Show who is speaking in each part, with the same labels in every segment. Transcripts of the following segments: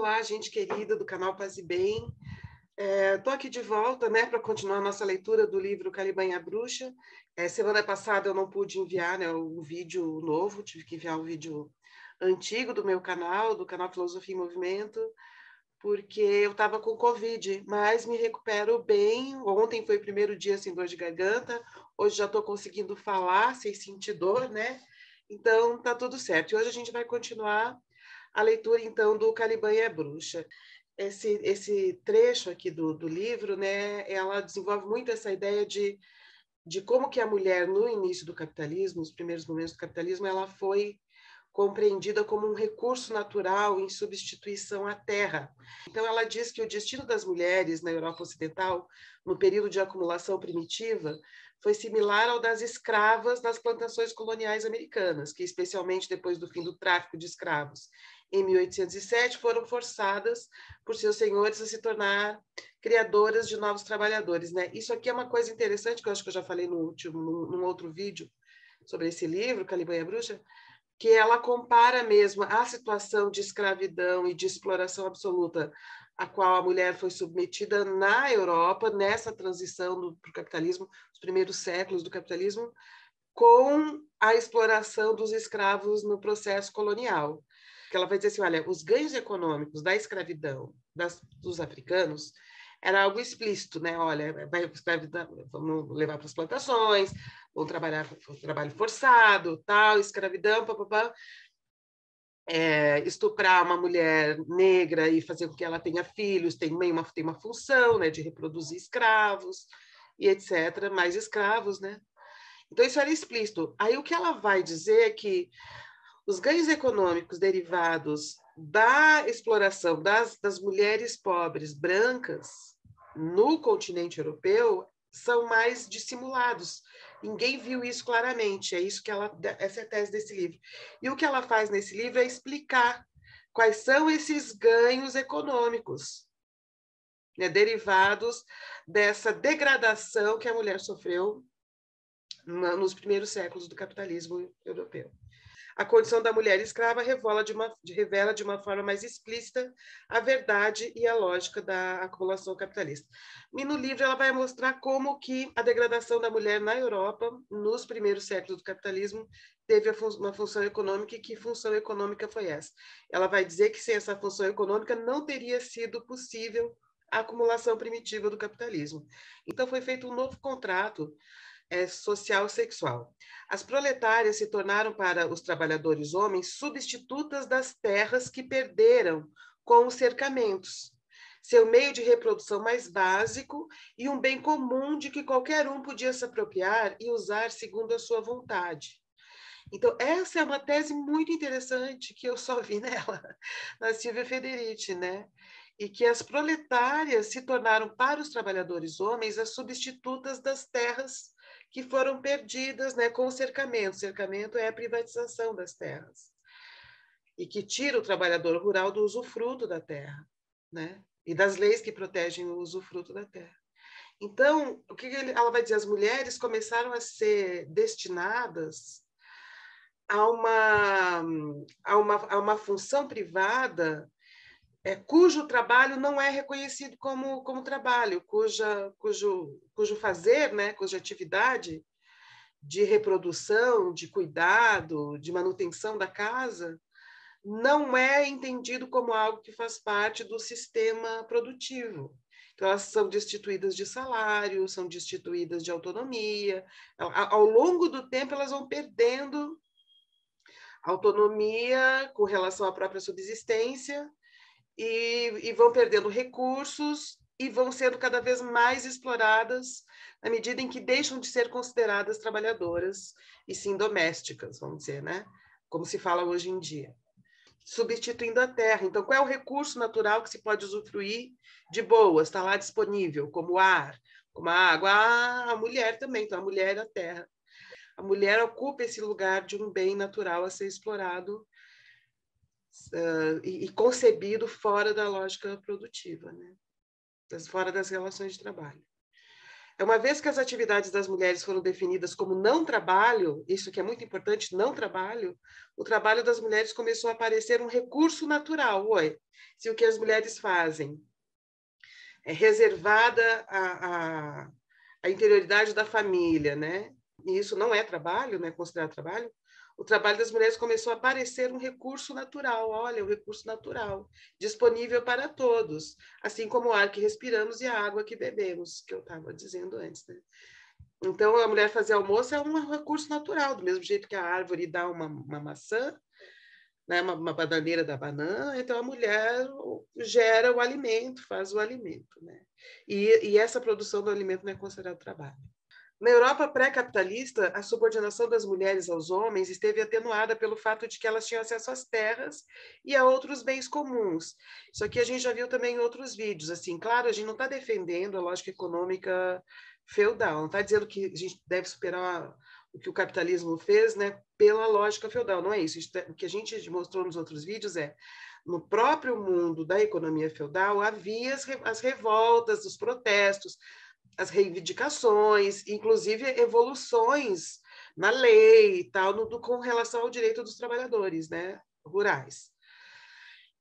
Speaker 1: Olá, gente querida do canal Paz e Bem. Estou é, aqui de volta né, para continuar a nossa leitura do livro Caliban e a Bruxa. É, semana passada eu não pude enviar né, um vídeo novo, tive que enviar um vídeo antigo do meu canal, do canal Filosofia em Movimento, porque eu estava com Covid, mas me recupero bem. Ontem foi o primeiro dia sem dor de garganta, hoje já estou conseguindo falar sem sentir dor, né? Então tá tudo certo. E hoje a gente vai continuar a leitura, então, do Caliban e a é Bruxa. Esse, esse trecho aqui do, do livro, né, ela desenvolve muito essa ideia de, de como que a mulher, no início do capitalismo, nos primeiros momentos do capitalismo, ela foi compreendida como um recurso natural em substituição à terra. Então, ela diz que o destino das mulheres na Europa Ocidental, no período de acumulação primitiva, foi similar ao das escravas nas plantações coloniais americanas, que, especialmente depois do fim do tráfico de escravos em 1807, foram forçadas por seus senhores a se tornar criadoras de novos trabalhadores. Né? Isso aqui é uma coisa interessante, que eu acho que eu já falei no último, num outro vídeo sobre esse livro, Calibanha é Bruxa, que ela compara mesmo a situação de escravidão e de exploração absoluta a qual a mulher foi submetida na Europa, nessa transição para o capitalismo, os primeiros séculos do capitalismo, com a exploração dos escravos no processo colonial que ela vai dizer assim, olha, os ganhos econômicos da escravidão das, dos africanos era algo explícito, né? Olha, vai, vamos levar para as plantações, vão trabalhar trabalho forçado, tal, escravidão, papapá. É, estuprar uma mulher negra e fazer com que ela tenha filhos, tem uma, tem uma função né, de reproduzir escravos e etc., mais escravos, né? Então, isso era explícito. Aí, o que ela vai dizer é que os ganhos econômicos derivados da exploração das, das mulheres pobres brancas no continente europeu são mais dissimulados. Ninguém viu isso claramente. É isso que ela, essa é a tese desse livro. E o que ela faz nesse livro é explicar quais são esses ganhos econômicos né, derivados dessa degradação que a mulher sofreu nos primeiros séculos do capitalismo europeu. A condição da mulher escrava revela de, uma, revela de uma forma mais explícita a verdade e a lógica da acumulação capitalista. E no livro ela vai mostrar como que a degradação da mulher na Europa, nos primeiros séculos do capitalismo, teve uma função econômica e que função econômica foi essa. Ela vai dizer que sem essa função econômica não teria sido possível a acumulação primitiva do capitalismo. Então foi feito um novo contrato é, social sexual. As proletárias se tornaram para os trabalhadores homens substitutas das terras que perderam com os cercamentos, seu meio de reprodução mais básico e um bem comum de que qualquer um podia se apropriar e usar segundo a sua vontade. Então, essa é uma tese muito interessante que eu só vi nela, na Silvia Federici, né? E que as proletárias se tornaram para os trabalhadores homens as substitutas das terras que foram perdidas né, com o cercamento. O cercamento é a privatização das terras e que tira o trabalhador rural do usufruto da terra, né? E das leis que protegem o usufruto da terra. Então, o que ela vai dizer? As mulheres começaram a ser destinadas a uma, a uma, a uma função privada é, cujo trabalho não é reconhecido como, como trabalho, cuja, cujo, cujo fazer, né, cuja atividade de reprodução, de cuidado, de manutenção da casa, não é entendido como algo que faz parte do sistema produtivo. Então, elas são destituídas de salário, são destituídas de autonomia. Ao longo do tempo, elas vão perdendo autonomia com relação à própria subsistência e, e vão perdendo recursos e vão sendo cada vez mais exploradas à medida em que deixam de ser consideradas trabalhadoras e sim domésticas, vamos dizer, né? Como se fala hoje em dia. Substituindo a terra. Então, qual é o recurso natural que se pode usufruir de boas, está lá disponível, como ar, como a água? Ah, a mulher também, então a mulher é a terra. A mulher ocupa esse lugar de um bem natural a ser explorado uh, e, e, concebido fora da lógica produtiva, né? das, fora das relações de trabalho. É uma vez que as atividades das mulheres foram definidas como não trabalho, isso que é muito importante, não trabalho, o trabalho das mulheres começou a parecer um recurso natural. Oi, se o que as mulheres fazem é reservada à, à interioridade da família, né? E isso não é trabalho, não é considerado trabalho, o trabalho das mulheres começou a parecer um recurso natural. Olha, um recurso natural, disponível para todos, assim como o ar que respiramos e a água que bebemos, que eu estava dizendo antes. Né? Então, a mulher fazer almoço é um recurso natural, do mesmo jeito que a árvore dá uma, uma maçã, né, uma, uma, bananeira da banana, então a mulher gera o alimento, faz o alimento. Né? E, e essa produção do alimento não é considerada trabalho. Na Europa pré-capitalista, a subordinação das mulheres aos homens esteve atenuada pelo fato de que elas tinham acesso às terras e a outros bens comuns. Isso aqui a gente já viu também em outros vídeos. Assim, claro, a gente não está defendendo a lógica econômica feudal, não está dizendo que a gente deve superar o que o capitalismo fez, né, pela lógica feudal. Não é isso. É, o que a gente mostrou nos outros vídeos é no próprio mundo da economia feudal havia as, revoltas, os protestos, as reivindicações, inclusive evoluções na lei e tal, no, com relação ao direito dos trabalhadores né, rurais.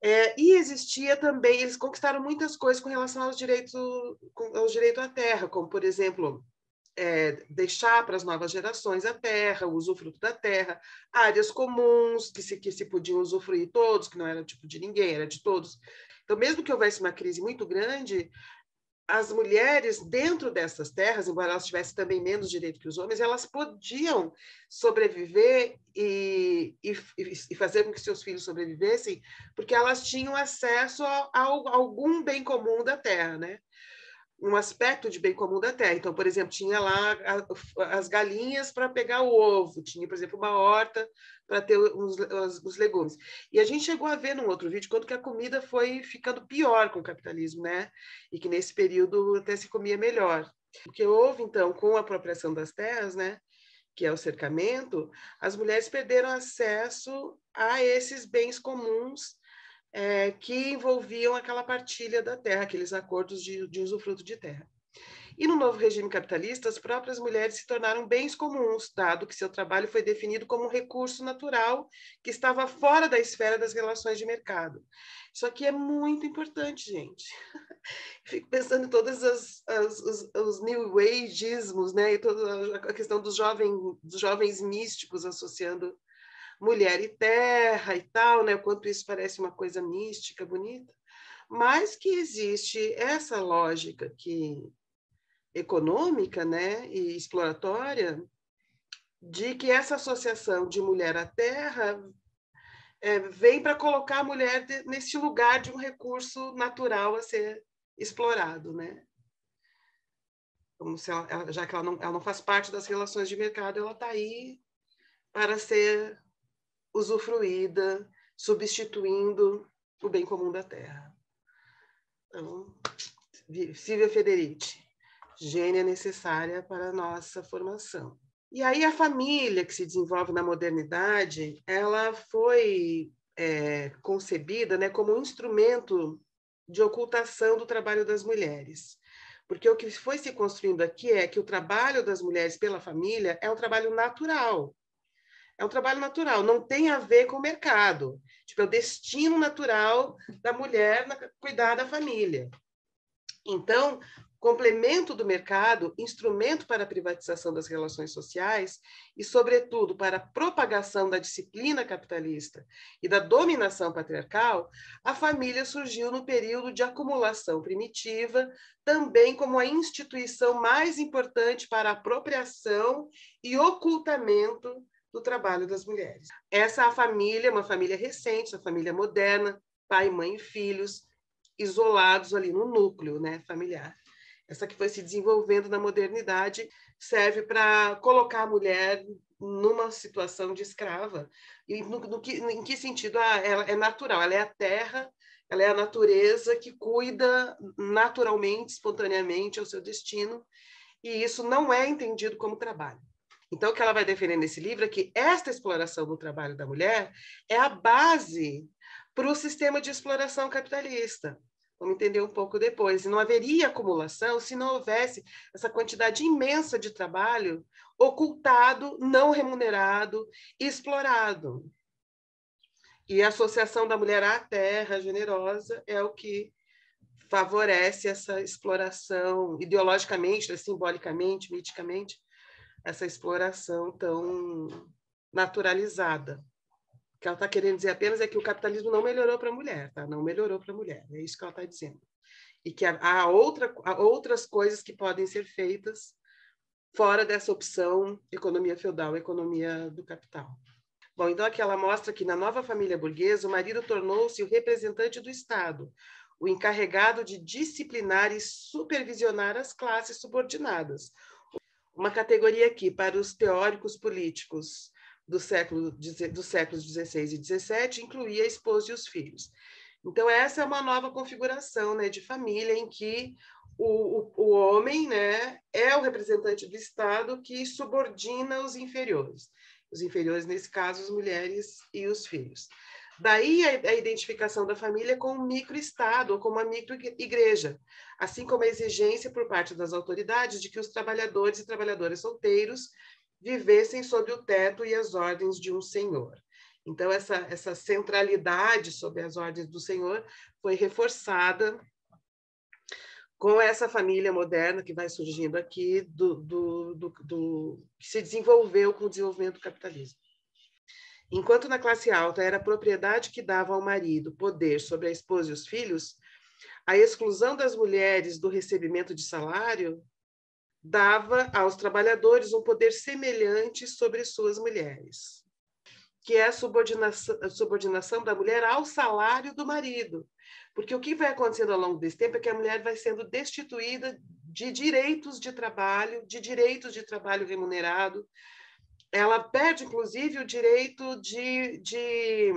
Speaker 1: É, e existia também, eles conquistaram muitas coisas com relação aos direitos ao direito à terra, como, por exemplo, é, deixar para as novas gerações a terra, o usufruto da terra, áreas comuns que se, que se podiam usufruir todos, que não era tipo de ninguém, era de todos. Então, mesmo que houvesse uma crise muito grande, as mulheres dentro dessas terras, embora elas tivessem também menos direito que os homens, elas podiam sobreviver e, e, e fazer com que seus filhos sobrevivessem, porque elas tinham acesso a, a algum bem comum da terra, né? um aspecto de bem comum da terra. Então, por exemplo, tinha lá a, as galinhas para pegar o ovo, tinha, por exemplo, uma horta para ter os, os, legumes. E a gente chegou a ver num outro vídeo quanto que a comida foi ficando pior com o capitalismo, né? E que nesse período até se comia melhor. Porque houve, então, com a apropriação das terras, né? Que é o cercamento, as mulheres perderam acesso a esses bens comuns é, que envolviam aquela partilha da terra, aqueles acordos de, de usufruto de terra. E no novo regime capitalista, as próprias mulheres se tornaram bens comuns, dado que seu trabalho foi definido como um recurso natural que estava fora da esfera das relações de mercado. Isso aqui é muito importante, gente. Fico pensando em todos as, as, os, os, new ageismos, né? E toda a questão dos, jovem, dos jovens místicos associando mulher e terra e tal, né? O quanto isso parece uma coisa mística, bonita, mas que existe essa lógica que econômica, né, e exploratória de que essa associação de mulher à terra é, vem para colocar a mulher de, nesse lugar de um recurso natural a ser explorado, né? Como se ela, ela já que ela não, ela não faz parte das relações de mercado, ela está aí para ser usufruída, substituindo o bem comum da terra. Então, Silvia Federici, gênia necessária para a nossa formação. E aí a família que se desenvolve na modernidade, ela foi é, concebida né, como um instrumento de ocultação do trabalho das mulheres. Porque o que foi se construindo aqui é que o trabalho das mulheres pela família é um trabalho natural, é um trabalho natural, não tem a ver com o mercado. Tipo, é o destino natural da mulher na, cuidar da família. Então, complemento do mercado, instrumento para a privatização das relações sociais e, sobretudo, para a propagação da disciplina capitalista e da dominação patriarcal, a família surgiu no período de acumulação primitiva, também como a instituição mais importante para a apropriação e ocultamento do trabalho das mulheres. Essa é a família, uma família recente, uma família moderna, pai, mãe e filhos isolados ali no núcleo, né, familiar. Essa que foi se desenvolvendo na modernidade serve para colocar a mulher numa situação de escrava. E no, no que, em que sentido? Ah, ela é natural, ela é a terra, ela é a natureza que cuida naturalmente, espontaneamente ao seu destino, e isso não é entendido como trabalho. Então, o que ela vai defender nesse livro é que esta exploração do trabalho da mulher é a base para o sistema de exploração capitalista. Vamos entender um pouco depois. e Não haveria acumulação se não houvesse essa quantidade imensa de trabalho ocultado, não remunerado explorado. E a associação da mulher à terra generosa é o que favorece essa exploração ideologicamente, simbolicamente, miticamente, essa exploração tão naturalizada. O que ela está querendo dizer apenas é que o capitalismo não melhorou para a mulher, tá? Não melhorou para a mulher, é isso que ela está dizendo. E que há, outra, há outras coisas que podem ser feitas fora dessa opção economia feudal, economia do capital. Bom, então aqui ela mostra que na nova família burguesa, o marido tornou-se o representante do Estado, o encarregado de disciplinar e supervisionar as classes subordinadas, uma categoria aqui para os teóricos políticos do século dos séculos 16 e 17 incluía a esposa e os filhos. Então essa é uma nova configuração, né, de família em que o, o, o homem, né, é o representante do Estado que subordina os inferiores. Os inferiores nesse caso as mulheres e os filhos. Daí a, a identificação da família com um microestado ou com uma microigreja, assim como a exigência por parte das autoridades de que os trabalhadores e trabalhadoras solteiros vivessem sob o teto e as ordens de um senhor. Então, essa, essa centralidade sob as ordens do Senhor foi reforçada com essa família moderna que vai surgindo aqui, do, do, do, do que se desenvolveu com o desenvolvimento do capitalismo. Enquanto na classe alta era a propriedade que dava ao marido poder sobre a esposa e os filhos, a exclusão das mulheres do recebimento de salário dava aos trabalhadores um poder semelhante sobre suas mulheres, que é a subordinação, a subordinação da mulher ao salário do marido. Porque o que vai acontecendo ao longo desse tempo é que a mulher vai sendo destituída de direitos de trabalho, de direitos de trabalho remunerado, ela perde, inclusive, o direito de, de,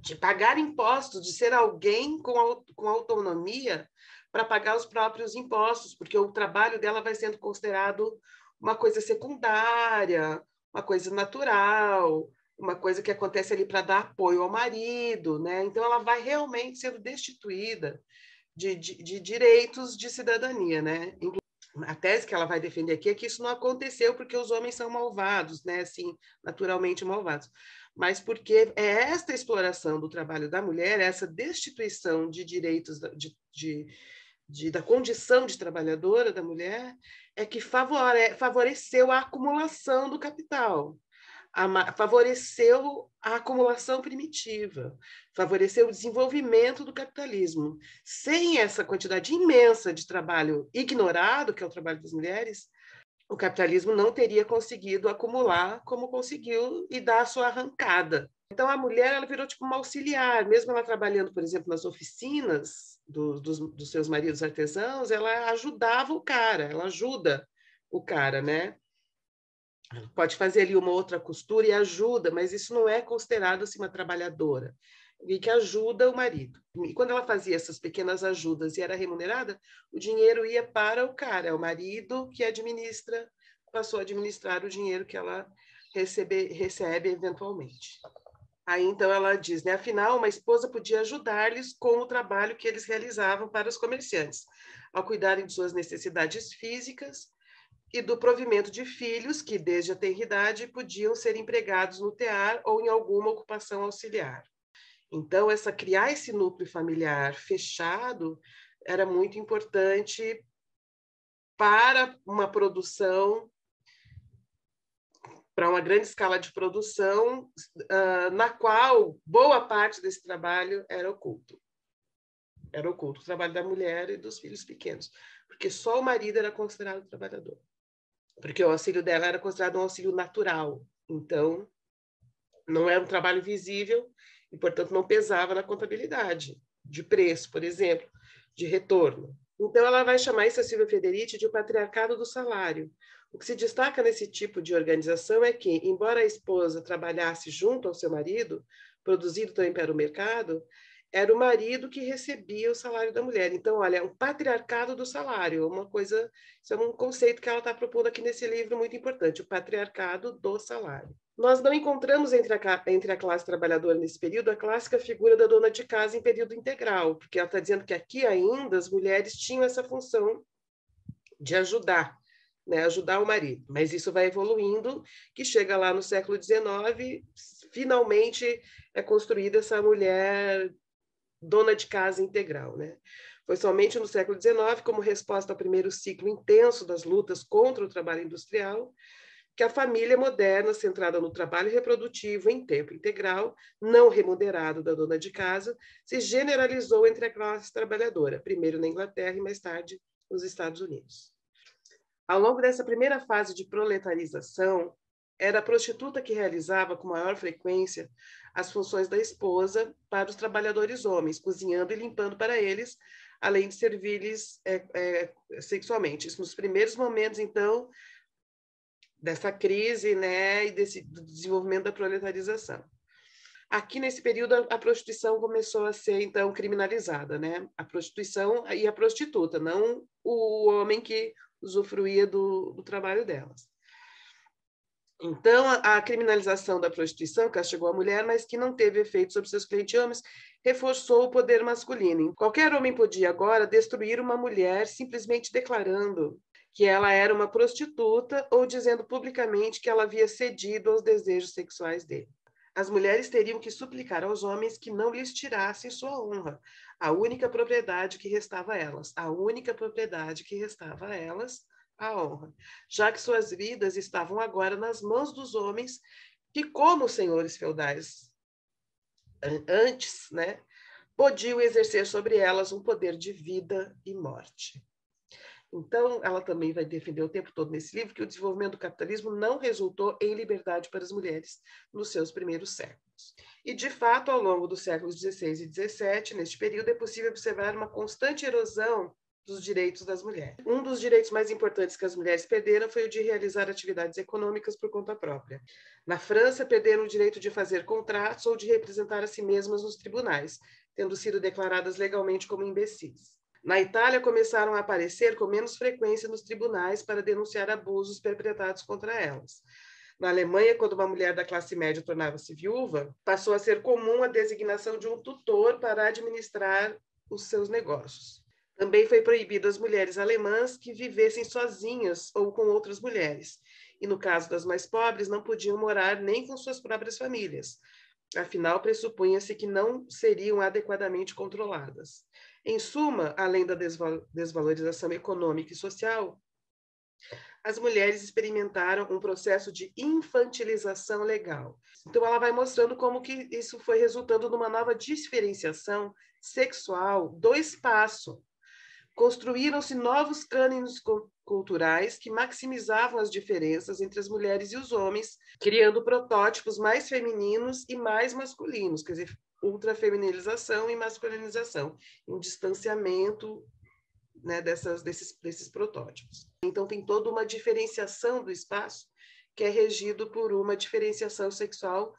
Speaker 1: de pagar impostos, de ser alguém com, com autonomia para pagar os próprios impostos, porque o trabalho dela vai sendo considerado uma coisa secundária, uma coisa natural, uma coisa que acontece ali para dar apoio ao marido, né? Então ela vai realmente sendo destituída de, de, de direitos de cidadania, né? a tese que ela vai defender aqui é que isso não aconteceu porque os homens são malvados, né? Assim, naturalmente malvados. Mas porque é esta exploração do trabalho da mulher, essa destituição de direitos de, de, de da condição de trabalhadora da mulher, é que favore, favoreceu a acumulação do capital a, favoreceu a acumulação primitiva, favoreceu o desenvolvimento do capitalismo. Sem essa quantidade imensa de trabalho ignorado, que é o trabalho das mulheres, o capitalismo não teria conseguido acumular como conseguiu e dar a sua arrancada. Então, a mulher ela virou tipo uma auxiliar, mesmo ela trabalhando, por exemplo, nas oficinas do, dos, dos seus maridos artesãos, ela ajudava o cara, ela ajuda o cara, né? pode fazer ali uma outra costura e ajuda, mas isso não é considerado assim uma trabalhadora e que ajuda o marido. E quando ela fazia essas pequenas ajudas e era remunerada, o dinheiro ia para o cara, é o marido que administra, passou a administrar o dinheiro que ela recebe, recebe eventualmente. Aí então ela diz, né, afinal, uma esposa podia ajudar-lhes com o trabalho que eles realizavam para os comerciantes, ao cuidarem de suas necessidades físicas e do provimento de filhos que, desde a tenridade, podiam ser empregados no tear ou em alguma ocupação auxiliar. Então, essa criar esse núcleo familiar fechado era muito importante para uma produção, para uma grande escala de produção, uh, na qual boa parte desse trabalho era oculto. Era oculto o trabalho da mulher e dos filhos pequenos, porque só o marido era considerado trabalhador porque o auxílio dela era considerado um auxílio natural. Então, não era um trabalho visível e, portanto, não pesava na contabilidade de preço, por exemplo, de retorno. Então, ela vai chamar isso, a Silvia Federici, de um patriarcado do salário. O que se destaca nesse tipo de organização é que, embora a esposa trabalhasse junto ao seu marido, produzido também para o mercado, era o marido que recebia o salário da mulher. Então, olha, é o patriarcado do salário, é uma coisa, isso é um conceito que ela está propondo aqui nesse livro muito importante, o patriarcado do salário. Nós não encontramos entre a, entre a classe trabalhadora nesse período a clássica figura da dona de casa em período integral, porque ela está dizendo que aqui ainda as mulheres tinham essa função de ajudar, né, ajudar o marido. Mas isso vai evoluindo, que chega lá no século XIX, finalmente é construída essa mulher dona de casa integral. Né? Foi somente no século XIX, como resposta ao primeiro ciclo intenso das lutas contra o trabalho industrial, que a família moderna, centrada no trabalho reprodutivo em tempo integral, não remunerado da dona de casa, se generalizou entre a classe trabalhadora, primeiro na Inglaterra e mais tarde nos Estados Unidos. Ao longo dessa primeira fase de proletarização, era a prostituta que realizava com maior frequência as funções da esposa para os trabalhadores homens, cozinhando e limpando para eles, além de servir-lhes é, é, sexualmente. Isso nos primeiros momentos, então, dessa crise né, e desse do desenvolvimento da proletarização. Aqui nesse período a prostituição começou a ser então criminalizada, né? A prostituição e a prostituta, não o homem que usufruía do, do trabalho delas. Então, a, criminalização da prostituição, que chegou a mulher, mas que não teve efeito sobre seus clientes homens, reforçou o poder masculino. Qualquer homem podia agora destruir uma mulher simplesmente declarando que ela era uma prostituta ou dizendo publicamente que ela havia cedido aos desejos sexuais dele. As mulheres teriam que suplicar aos homens que não lhes tirassem sua honra, a única propriedade que restava a elas, a única propriedade que restava a elas, a honra, já que suas vidas estavam agora nas mãos dos homens que, como senhores feudais antes, né, podiam exercer sobre elas um poder de vida e morte. Então, ela também vai defender o tempo todo nesse livro que o desenvolvimento do capitalismo não resultou em liberdade para as mulheres nos seus primeiros séculos. E, de fato, ao longo dos séculos XVI e XVII, neste período, é possível observar uma constante erosão dos direitos das mulheres. Um dos direitos mais importantes que as mulheres perderam foi o de realizar atividades econômicas por conta própria. Na França, perderam o direito de fazer contratos ou de representar a si mesmas nos tribunais, tendo sido declaradas legalmente como imbecis. Na Itália, começaram a aparecer com menos frequência nos tribunais para denunciar abusos perpetrados contra elas. Na Alemanha, quando uma mulher da classe média tornava-se viúva, passou a ser comum a designação de um tutor para administrar os seus negócios. Também foi proibido às mulheres alemãs que vivessem sozinhas ou com outras mulheres. E no caso das mais pobres, não podiam morar nem com suas próprias famílias. Afinal, pressupunha-se que não seriam adequadamente controladas. Em suma, além da desvalorização econômica e social, as mulheres experimentaram um processo de infantilização legal. Então ela vai mostrando como que isso foi resultando numa nova diferenciação sexual do espaço, Construíram-se novos cânones culturais que maximizavam as diferenças entre as mulheres e os homens, criando protótipos mais femininos e mais masculinos, quer dizer, ultrafeminilização e masculinização, um distanciamento né, dessas, desses, desses protótipos. Então, tem toda uma diferenciação do espaço que é regido por uma diferenciação sexual,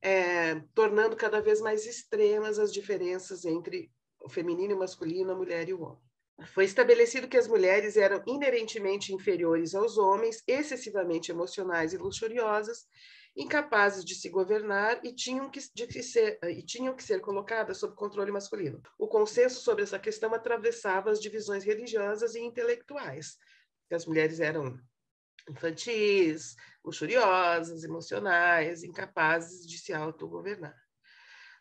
Speaker 1: é, tornando cada vez mais extremas as diferenças entre o feminino e o masculino, a mulher e o homem. Foi estabelecido que as mulheres eram inerentemente inferiores aos homens, excessivamente emocionais e luxuriosas, incapazes de se governar e tinham que, ser, eh, e tinham que ser colocadas sob controle masculino. O consenso sobre essa questão atravessava as divisões religiosas e intelectuais. As mulheres eram infantis, luxuriosas, emocionais, incapazes de se autogovernar.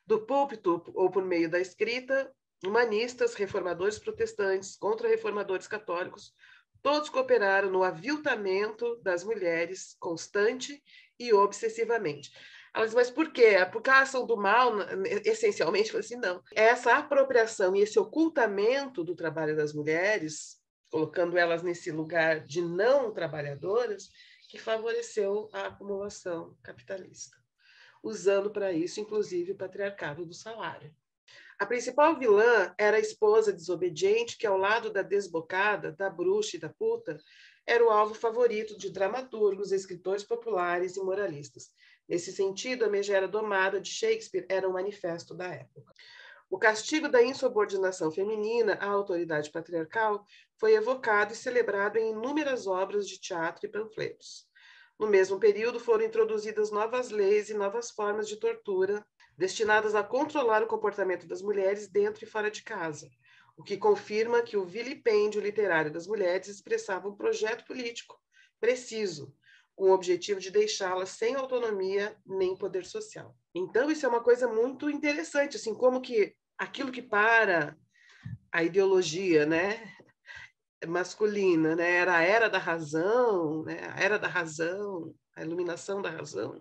Speaker 1: Do púlpito ou por meio da escrita, humanistas, reformadores protestantes, contra-reformadores católicos, todos cooperaram no aviltamento das mulheres constante e obsessivamente. Elas, mas por quê? É por causa do mal, né, essencialmente, foi assim, não. Essa apropriação e esse ocultamento do trabalho das mulheres, colocando elas nesse lugar de não trabalhadoras, que favoreceu a acumulação capitalista, usando para isso, inclusive, o patriarcado do salário. A principal vilã era a esposa desobediente, que, ao lado da desbocada, da bruxa e da puta, era o alvo favorito de dramaturgos, escritores populares e moralistas. Nesse sentido, a megera domada de Shakespeare era o um manifesto da época. O castigo da insubordinação feminina à autoridade patriarcal foi evocado e celebrado em inúmeras obras de teatro e panfletos. No mesmo período, foram introduzidas novas leis e novas formas de tortura, destinadas a controlar o comportamento das mulheres dentro e fora de casa, o que confirma que o vilipêndio literário das mulheres expressava um projeto político preciso, com o objetivo de deixá-las sem autonomia nem poder social. Então isso é uma coisa muito interessante, assim como que aquilo que para a ideologia, né, masculina, né, era a era da razão, né, a era da razão, a iluminação da razão,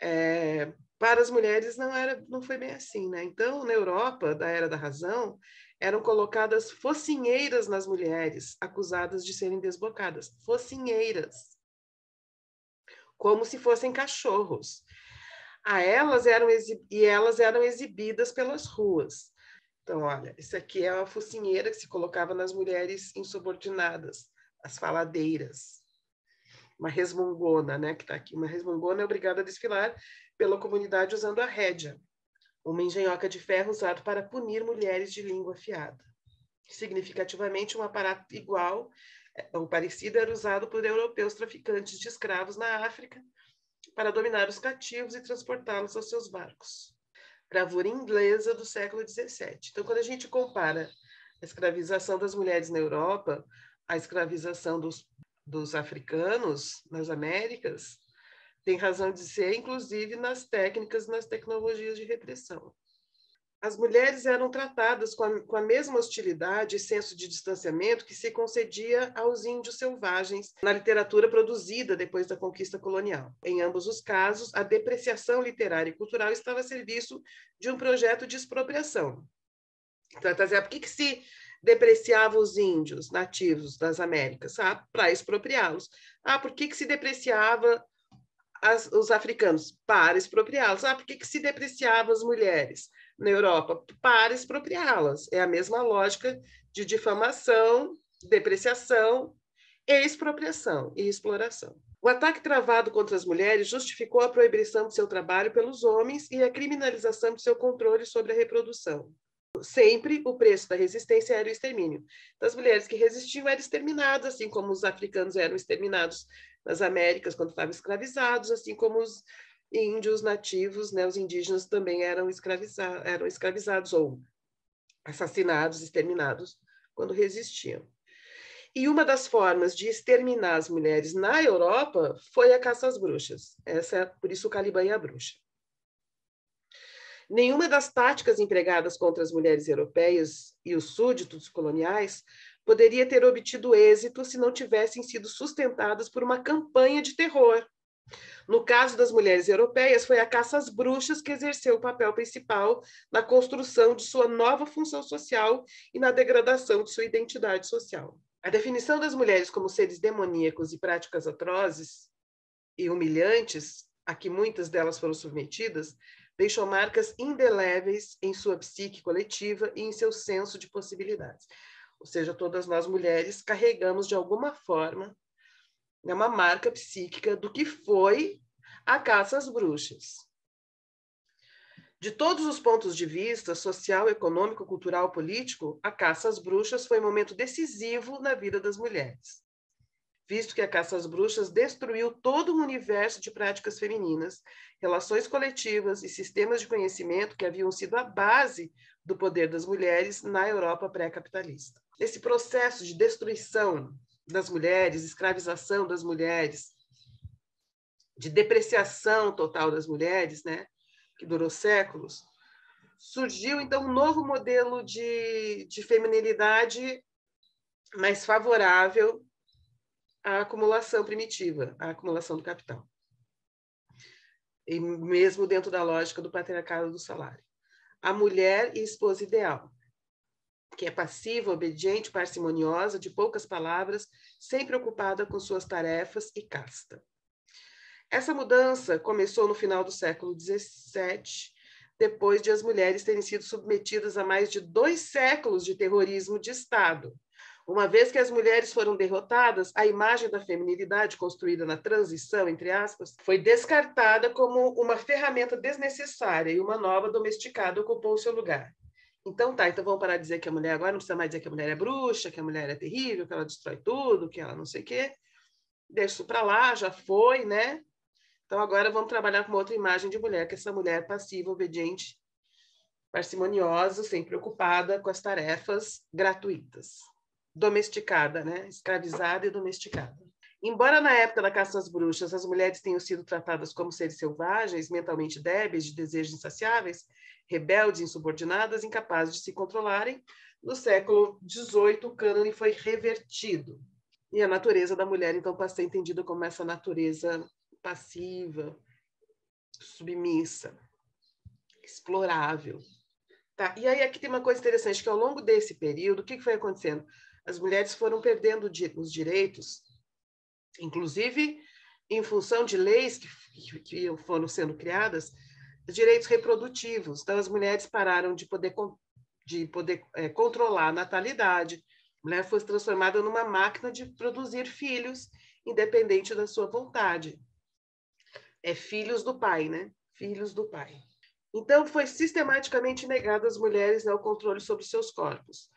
Speaker 1: é, para as mulheres não era não foi bem assim né então na Europa da era da razão eram colocadas focinheiras nas mulheres acusadas de serem desbocadas focinheiras como se fossem cachorros a elas eram e elas eram exibidas pelas ruas então olha isso aqui é uma focinheira que se colocava nas mulheres insubordinadas as faladeiras uma resmungona, né, que está aqui, uma resmungona é obrigada a desfilar pela comunidade usando a rédea, uma engenhoca de ferro usado para punir mulheres de língua afiada. Significativamente, um aparato igual é, ou parecido era usado por europeus traficantes de escravos na África para dominar os cativos e transportá-los aos seus barcos. Gravura inglesa do século XVII. Então, quando a gente compara a escravização das mulheres na Europa, a escravização dos dos africanos nas Américas tem razão de ser, inclusive nas técnicas, nas tecnologias de repressão. As mulheres eram tratadas com a, com a mesma hostilidade e senso de distanciamento que se concedia aos índios selvagens na literatura produzida depois da conquista colonial. Em ambos os casos, a depreciação literária e cultural estava a serviço de um projeto de expropriação. Então, por que, que se depreciava os índios nativos das Américas ah, para expropriá-los. Ah, por que, que se depreciava as, os africanos? Para expropriá-los. Ah, por que, que se depreciava as mulheres na Europa? Para expropriá-las. É a mesma lógica de difamação, depreciação, expropriação e exploração. O ataque travado contra as mulheres justificou a proibição de seu trabalho pelos homens e a criminalização de seu controle sobre a reprodução sempre o preço da resistência era o extermínio. Então, as mulheres que resistiam eram exterminadas, assim como os africanos eram exterminados nas Américas quando estavam escravizados, assim como os índios nativos, né, os indígenas também eram, escraviza eram escravizados ou assassinados, exterminados quando resistiam. E uma das formas de exterminar as mulheres na Europa foi a caça às bruxas. Essa é, por isso o Caliban e a Bruxa. Nenhuma das táticas empregadas contra as mulheres europeias e os súditos coloniais poderia ter obtido êxito se não tivessem sido sustentadas por uma campanha de terror. No caso das mulheres europeias, foi a caça às bruxas que exerceu o papel principal na construção de sua nova função social e na degradação de sua identidade social. A definição das mulheres como seres demoníacos e práticas atrozes e humilhantes a que muitas delas foram submetidas deixou marcas indeléveis em sua psique coletiva e em seu senso de possibilidades. Ou seja, todas nós mulheres carregamos de alguma forma né, uma marca psíquica do que foi a caça às bruxas. De todos os pontos de vista, social, econômico, cultural, político, a caça às bruxas foi um momento decisivo na vida das mulheres visto que a caça às bruxas destruiu todo um universo de práticas femininas, relações coletivas e sistemas de conhecimento que haviam sido a base do poder das mulheres na Europa pré-capitalista. Esse processo de destruição das mulheres, escravização das mulheres, de depreciação total das mulheres, né, que durou séculos, surgiu então um novo modelo de, de feminilidade mais favorável a acumulação primitiva, a acumulação do capital. E mesmo dentro da lógica do patriarcado do salário. A mulher e esposa ideal, que é passiva, obediente, parcimoniosa, de poucas palavras, sempre ocupada com suas tarefas e casta. Essa mudança começou no final do século XVII, depois de as mulheres terem sido submetidas a mais de dois séculos de terrorismo de Estado, uma vez que as mulheres foram derrotadas, a imagem da feminilidade construída na transição, entre aspas, foi descartada como uma ferramenta desnecessária e uma nova domesticada ocupou seu lugar. Então tá, então vamos parar de dizer que a mulher agora não precisa mais dizer que a mulher é bruxa, que a mulher é terrível, que ela destrói tudo, que ela não sei o quê. Deixa isso para lá, já foi, né? Então agora vamos trabalhar com outra imagem de mulher, que é essa mulher passiva, obediente, parcimoniosa, sempre preocupada com as tarefas gratuitas domesticada, né? escravizada e domesticada. Embora na época da caça às bruxas as mulheres tenham sido tratadas como seres selvagens, mentalmente débeis, de desejos insaciáveis, rebeldes, insubordinadas, incapazes de se controlarem, no século XVIII o cânone foi revertido. E a natureza da mulher então passa a ser entendida como essa natureza passiva, submissa, explorável. Tá? E aí aqui tem uma coisa interessante, que ao longo desse período, o que, que foi acontecendo? as mulheres foram perdendo os direitos, inclusive em função de leis que, que foram sendo criadas, direitos reprodutivos. Então, as mulheres pararam de poder, de poder é, controlar a natalidade. A mulher foi transformada numa máquina de produzir filhos, independente da sua vontade. É filhos do pai, né? Filhos do pai. Então, foi sistematicamente negado às mulheres né, o controle sobre seus corpos.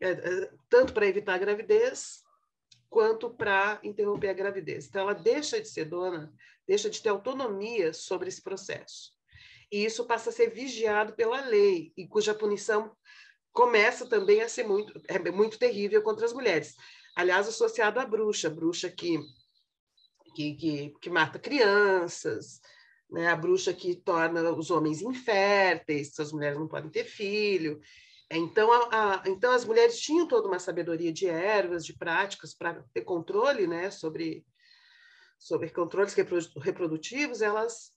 Speaker 1: É, é, tanto para evitar a gravidez quanto para interromper a gravidez. Então, ela deixa de ser dona, deixa de ter autonomia sobre esse processo. E isso passa a ser vigiado pela lei, e cuja punição começa também a ser muito, é muito terrível contra as mulheres. Aliás, associado à bruxa, bruxa que, que, que, que mata crianças, né? a bruxa que torna os homens inférteis, as mulheres não podem ter filho. Então, a, a, então as mulheres tinham toda uma sabedoria de ervas, de práticas para ter controle, né, sobre sobre controles reprodutivos, elas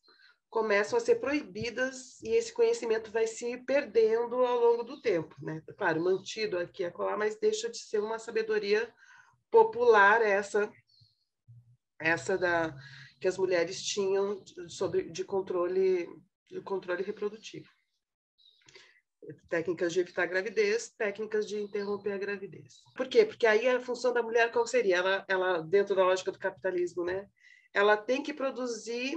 Speaker 1: começam a ser proibidas e esse conhecimento vai se perdendo ao longo do tempo, né? Claro, mantido aqui a colar, mas deixa de ser uma sabedoria popular essa essa da que as mulheres tinham sobre de controle de controle reprodutivo técnicas de evitar gravidez, técnicas de interromper a gravidez. Por quê? Porque aí a função da mulher qual seria? Ela, ela dentro da lógica do capitalismo, né? Ela tem que produzir,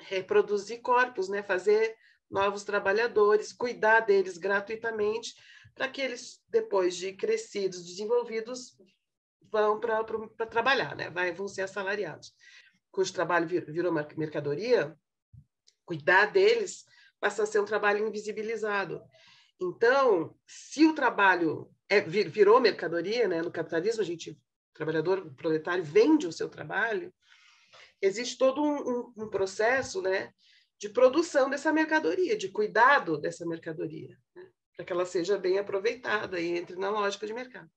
Speaker 1: reproduzir corpos, né? Fazer novos trabalhadores, cuidar deles gratuitamente, para que eles depois de crescidos, desenvolvidos, vão para trabalhar, né? Vai, vão ser assalariados. Cujo trabalho vir, virou mercadoria, cuidar deles passa a ser um trabalho invisibilizado. Então, se o trabalho é, virou mercadoria, né? no capitalismo a gente, o trabalhador o proletário vende o seu trabalho, existe todo um, um, um processo né? de produção dessa mercadoria, de cuidado dessa mercadoria, né? para que ela seja bem aproveitada e entre na lógica de mercado.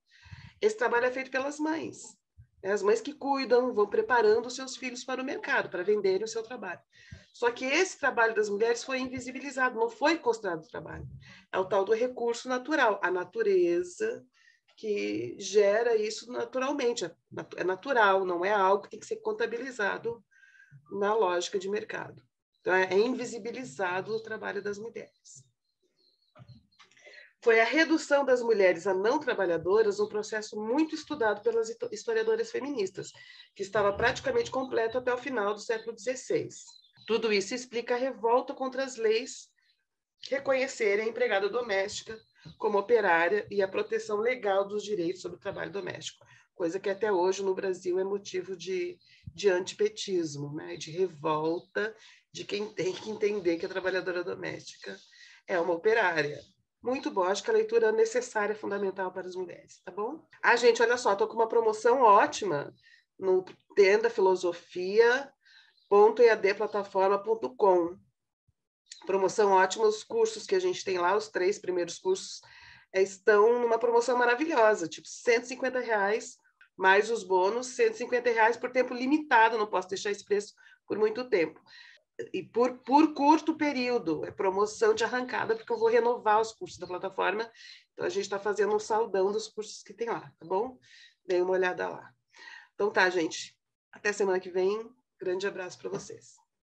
Speaker 1: Esse trabalho é feito pelas mães, né? as mães que cuidam, vão preparando os seus filhos para o mercado, para venderem o seu trabalho. Só que esse trabalho das mulheres foi invisibilizado, não foi considerado trabalho. É o tal do recurso natural, a natureza que gera isso naturalmente, é, é natural, não é algo que tem que ser contabilizado na lógica de mercado. Então, é, é invisibilizado o trabalho das mulheres. Foi a redução das mulheres a não trabalhadoras um processo muito estudado pelas historiadoras feministas, que estava praticamente completo até o final do século XVI. Tudo isso explica a revolta contra as leis reconhecerem a empregada doméstica como operária e a proteção legal dos direitos sobre o trabalho doméstico, coisa que até hoje no Brasil é motivo de, de antipetismo, né? de revolta de quem tem que entender que a trabalhadora doméstica é uma operária. Muito bom, acho que a leitura é necessária, fundamental para as mulheres, tá bom? Ah, gente, olha só, estou com uma promoção ótima no Tenda Filosofia, www.eadplataforma.com. É promoção ótima os cursos que a gente tem lá, os três primeiros cursos é, estão numa promoção maravilhosa, tipo 150 reais mais os bônus, 150 reais por tempo limitado, não posso deixar esse preço por muito tempo. E por, por curto período, é promoção de arrancada, porque eu vou renovar os cursos da plataforma. Então, a gente está fazendo um saldão dos cursos que tem lá, tá bom? Dê uma olhada lá. Então tá, gente. Até semana que vem. Grande abraço para vocês.